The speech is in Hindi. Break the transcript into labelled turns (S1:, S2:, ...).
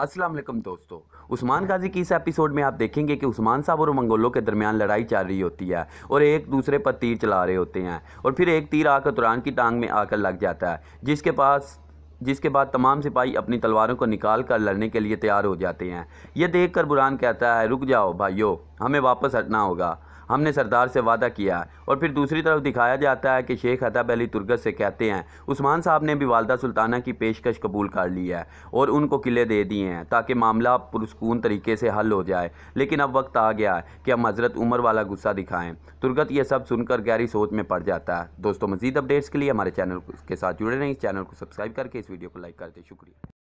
S1: अस्सलाम वालेकुम दोस्तों
S2: उस्मान गाजी की इस एपिसोड में आप देखेंगे कि उस्मान साहब और मंगोलों के दरमियान लड़ाई चल रही होती है और एक दूसरे पर तीर चला रहे होते हैं और फिर एक तीर आकर तुरान की टांग में आकर लग जाता है जिसके पास जिसके बाद तमाम सिपाही अपनी तलवारों को निकाल कर लड़ने के लिए तैयार हो जाते हैं यह देख कर बुरान कहता है रुक जाओ भाइयों हमें वापस हटना होगा हमने सरदार से वादा किया है और फिर दूसरी तरफ दिखाया जाता है कि शेख अदब अली तुर्गत से कहते हैं उस्मान साहब ने भी वालदा सुल्ताना की पेशकश कबूल कर ली है और उनको किले दे दिए हैं ताकि मामला पुरस्कून तरीके से हल हो जाए लेकिन अब वक्त आ गया है कि हम हज़रत उमर वाला गुस्सा दिखाएँ तुर्गत यह सब सुनकर गहरी सोच में पड़ जाता है दोस्तों मजीद अपडेट्स के लिए हमारे चैनल के साथ जुड़े रहें इस चैनल को सब्सक्राइब करके इस वीडियो को लाइक कर दें शुक्रिया